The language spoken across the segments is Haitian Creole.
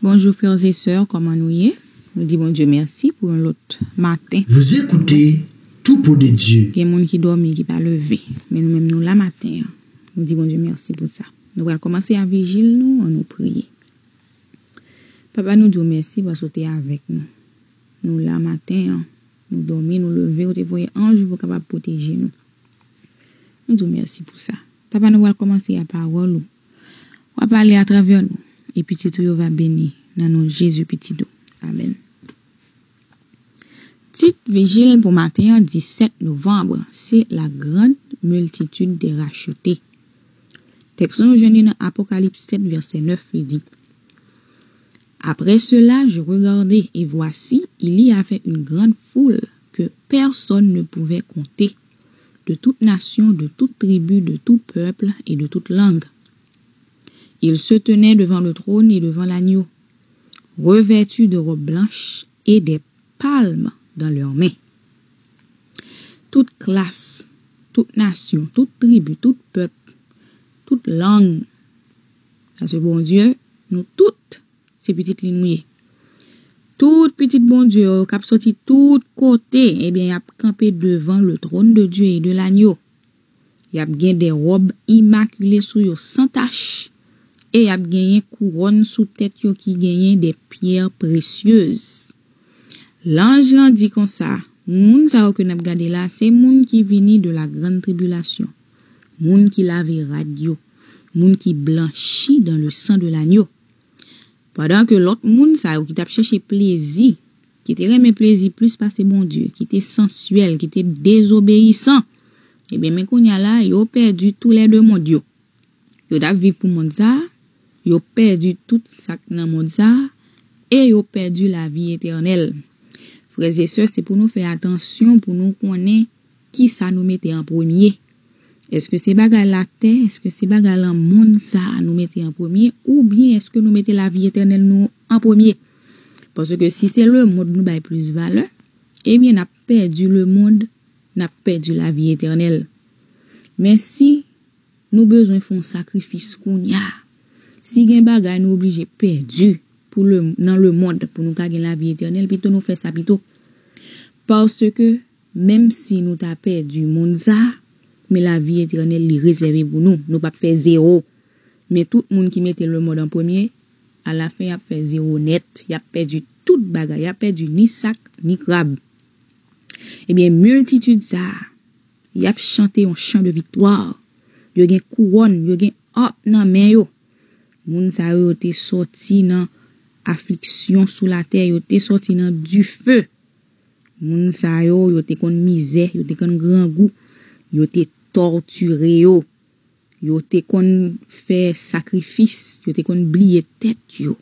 Bonjour frères et sœurs, comment nous y est? Nous dit bon Dieu merci pour un autre matin. Vous écoutez tout pot des dieux. Il y a un monde qui dormit, qui va lever. Mais nous-mêmes, nous, la matin, nous dit bon Dieu merci pour ça. Nous voyons commencer à vigile, nous, en nous prier. Papa, nous dit merci pour sauter avec nous. Nous, la matin, nous dormit, nous levait, on te voyait un jour pour pouvoir protéger nous. Nous dit merci pour ça. Papa, nous voyons commencer à parler. Papa, allez à travers nous. E piti tou yo va beni nan nou Jezu piti dou. Amen. Tit vijil pou matenyan 17 novembre, se la gran multitude de rachete. Tekson jenye nan apokalip 7 verset 9 fi di. Apre cela, je regardé, e vwasi, il y a fe un gran foule ke person ne pouve konte, de tout nation, de tout tribu, de tout peuple, et de tout langue. Il se tenè devant le trône et devant l'agneau, revêtu de robe blanche et de palme dans leur main. Toutes classes, toutes nations, toutes tribus, toutes peuples, toutes langues, à ce bon Dieu, nous toutes, ces petites lignes mouillées, toutes petites bon Dieu, qui a sorti toutes côtés, et eh bien, il y a campé devant le trône de Dieu et de l'agneau. Il y a bien des robes immaculées sous le santache, E y ap genyen kouron sou tèt yo ki genyen de pier precyoze. L'anj lan di kon sa, moun sa yo ke nap gade la, se moun ki vini de la gran tribulasyon. Moun ki lave radio, moun ki blanchi dan le san de lanyo. Padan ke lot moun sa yo ki tap chèche plézi, ki te reme plézi plus pa se moun Diyo, ki te sensuel, ki te désobeyisan. E eh ben mè koun ya la, yo perdi tou lè de moun Diyo. Yo tap viv pou moun sa. Yo perdi tout sak nan moun sa, e yo perdi la vi eternel. Frèze se, se pou nou fè atensyon, pou nou konen ki sa nou mette an pwemye. Eske se bagal la te, eske se bagal an moun sa nou mette an pwemye, ou bien eske nou mette la vi eternel nou an pwemye. Pwese ke si se le moun nou bay plus vale, e eh bien na perdi le moun, na perdi la vi eternel. Men si nou bezoun foun sakrifis koun ya, Si gen bagay nou oblige perdi pou nan le mod pou nou kagen la vi etiyonel, pito nou fè sa pito. Parce ke, mèm si nou ta perdi moun za, mè la vi etiyonel li rezève pou nou, nou pa fè zéro. Mè tout moun ki mette le mod an pwemye, a la fè yap fè zéro net, yap perdi tout bagay, yap perdi ni sak, ni krab. Ebyen, eh multitude za, yap chante yon chan de viktoar, yon gen kouwon, yon gen ap nan men yo, Moun sa yo yo te soti nan afliksyon sou la ter, yo te soti nan du fe. Moun sa yo yo te kon mizè, yo te kon grangou, yo te torturè yo. Yo te kon fè sakrifis, yo te kon blye tèt yo.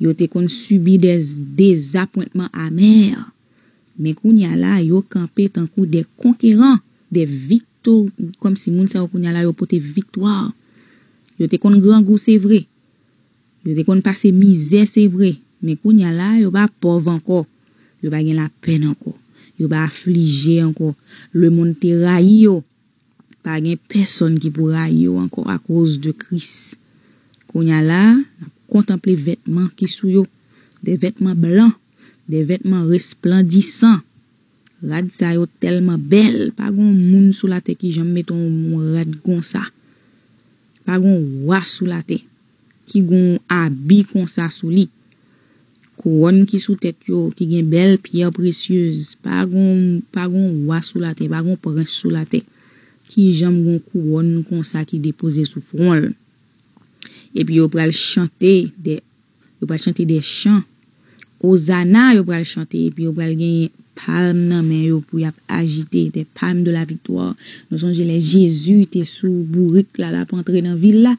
Yo te kon subi de dezapointman amèr. Mè koun yala yo kampe tankou de konkèran, de vikto, kom si moun sa yo koun yala yo pote viktoar. Yo te kon grangou se vre. Yo de kon pa se mizè, se vre. Men kou nyal la, yo ba pov anko. Yo ba gen la pen anko. Yo ba aflige anko. Le moun te ray yo. Pa gen person ki pou ray yo anko a kouse de kris. Kou nyal la, kontemple vetman ki sou yo. De vetman blan. De vetman resplandisan. Rad sa yo telman bel. Pa gen moun sou la te ki jem meton moun rad gon sa. Pa gen wwa sou la te. ki goun abi kon sa sou li. Kouron ki sou tet yo, ki gen bel piye precyoze, pa goun wa sou late, pa goun precyoze sou late, ki jem goun kouron kon sa ki depoze sou fron. E pi yo pral chante, yo pral chante de chan. Ozana yo pral chante, e pi yo pral gen palme nan men, yo pou yap agite, de palme de la viktoar. Nou son jelè, Jezu te sou bourik la la pou entre nan villa.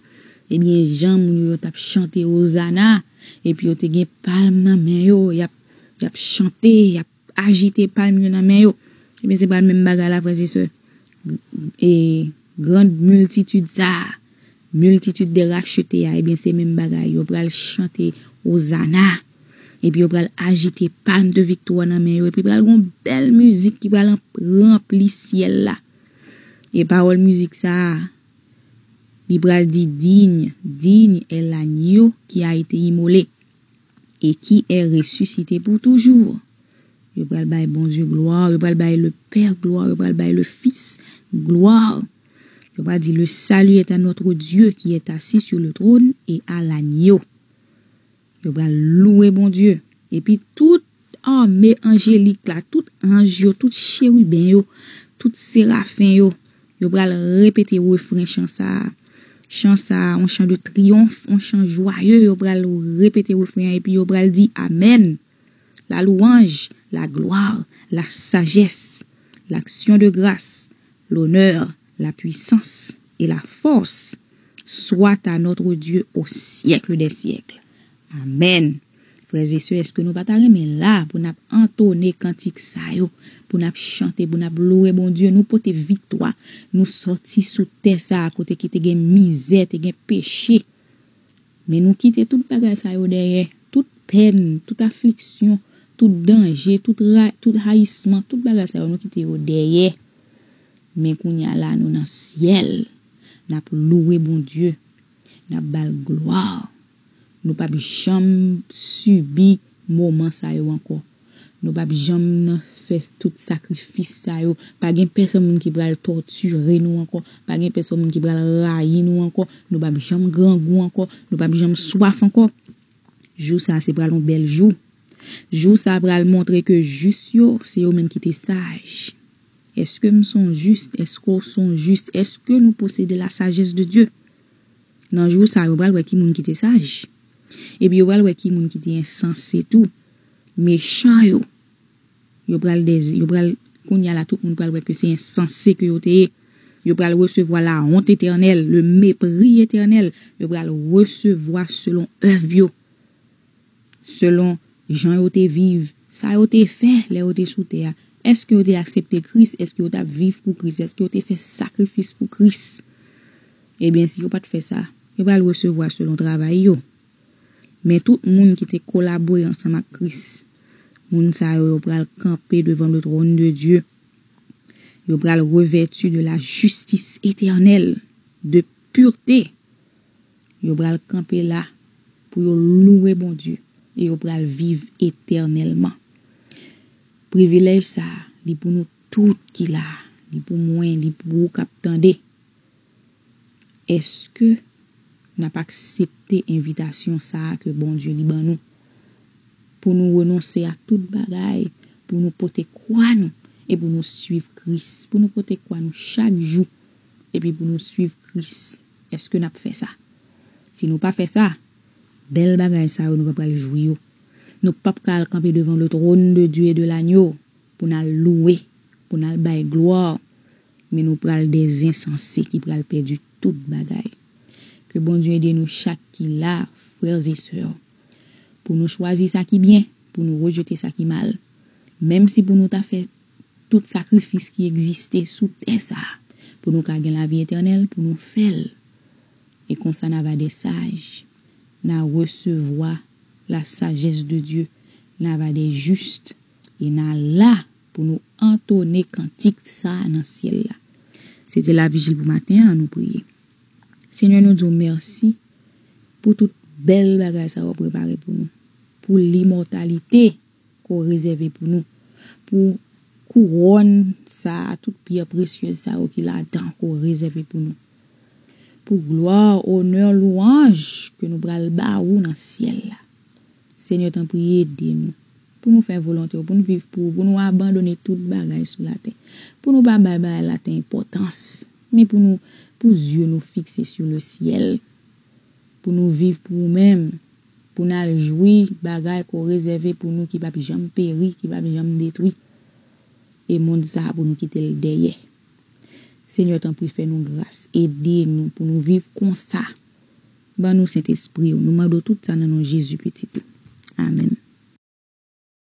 Ebyen eh jan moun yo tap chante Ozanan. Ebyen yo te gen palm nan men yo. Yap chante, yap agite palm yo nan men yo. Ebyen eh se bral men bagay la frasi se. E grand multitude sa. Multitude ah, eh de rachete ya. Ebyen se men bagay yo bral chante Ozanan. Ebyen yo bral agite palm de victou nan men yo. Ebyen yo bral goun bel mouzik ki bral rempli siel la. E parol mouzik sa a. Yobral di, digne, digne e lanyo ki a ite imole. E ki e resusite pou toujou. Yobral baye bon dieu gloar, yobral baye le per gloar, yobral baye le fis gloar. Yobral di, le salye et a notre dieu ki et asi sou le troun e a lanyo. Yobral loue bon dieu. E pi tout anme angelik la, tout anjio, tout chewi ben yo, tout serafen yo. Yobral repete ou e frechansar. Chant ça, on chant de triomphe, on chant joyeux, yo pral répéter frère, et puis yo pral dit amen. La louange, la gloire, la sagesse, l'action de grâce, l'honneur, la puissance et la force soient à notre Dieu au siècle des siècles. Amen. Frèze sè, eske nou batare men la pou nap antonè kantik sa yo, pou nap chante, pou nap louè bon Diyo, nou pote vitwa, nou soti sou tè sa akote ki te gen mizè, te gen peche. Men nou kite tout bagay sa yo deye, tout pen, tout afliksyon, tout denje, tout haïsman, tout bagay sa yo nou kite yo deye. Men kou nyalan nou nan siel, nap louè bon Diyo, nap bal gloa. Nou pa bi jam subi mouman sa yo anko. Nou pa bi jam nan fes tout sakrifis sa yo. Pa gen peson moun ki pral torture nou anko. Pa gen peson moun ki pral rayi nou anko. Nou pa bi jam gran gou anko. Nou pa bi jam swaf anko. Jou sa se pral an bel jou. Jou sa pral montre ke jous yo se yo men ki te saj. Eske m son jous? Eske ou son jous? Eske nou pose de la sajes de Diyo? Nan jous sa yon pral wakim moun ki te saj. E bi yo pral wek ki moun ki di yon sansetou, mechanyo, yo pral koun ya la tout moun pral wek ki si yon sansetou, yo pral resevo la honte eternel, le mepri eternel, yo pral resevo selon evyo, selon jan yo te vive, sa yo te fe, le yo te choutea, eske yo te aksepte kris, eske yo te vive pou kris, eske yo te fe sakrifis pou kris. E eh bi si yo pat fe sa, yo pral resevo selon travay yo. Men tout moun ki te kolabwe ansan ma kris, moun sa yo pral kampe devan le dron de Diyo, yo pral revetu de la justis eternel, de purete, yo pral kampe la pou yo louwe bon Diyo, yo pral vive eternelman. Privilej sa li pou nou tout ki la, li pou mwen, li pou wou kap tende. Eske, na pa aksepte evitasyon sa ke bon diyo li ban nou. Pou nou renonse a tout bagay, pou nou pote kwa nou, e pou nou suive kris. Pou nou pote kwa nou chak jou, e pi pou nou suive kris. Eske na pou fe sa? Si nou pa fe sa, bel bagay sa ou nou pa prej jouyo. Nou pa prej kampi devan le tron de Diyo e de lanyo, pou nou loue, pou nou prej gloor, men nou prej desensansi ki prej pej du tout bagay. ke bon Dieu aide nou chak ki la, frères et sœurs, pou nou chwazi sa ki byen, pou nou rejete sa ki mal, mem si pou nou ta fè tout sakrifis ki egziste sou te sa, pou nou kagen la vi eternel, pou nou fèl, e kon sa na va de saj, na resevoa la sajes de Dieu, na va de just, e na la pou nou antonè kantik sa nan siel la. Se te la vijil pou matin an nou priye. Senyo nou zou mersi pou tout bel bagay sa wap prepare pou nou. Pou li mortalite ko rezeve pou nou. Pou kou roun sa tout pi apresye sa wakil adan ko rezeve pou nou. Pou gloar, oner, louange ke nou pral barou nan siel la. Senyo tan priye de nou. Pou nou fe volante ou pou nou viv pou pou nou abandone tout bagay sou laten. Pou nou pa bay bay laten potans. Mi pou nou pou zye nou fikse sou le siel, pou nou viv pou mèm, pou nou aljoui bagay ko rezève pou nou ki pa pi jam peri, ki pa pi jam detwi, e moun sa pou nou kite l deye. Senyote, an pou y fè nou gras, edè nou pou nou viv kon sa, ba nou sent espri yo, nou mado tout sa nan nou jizu piti pou. Amen.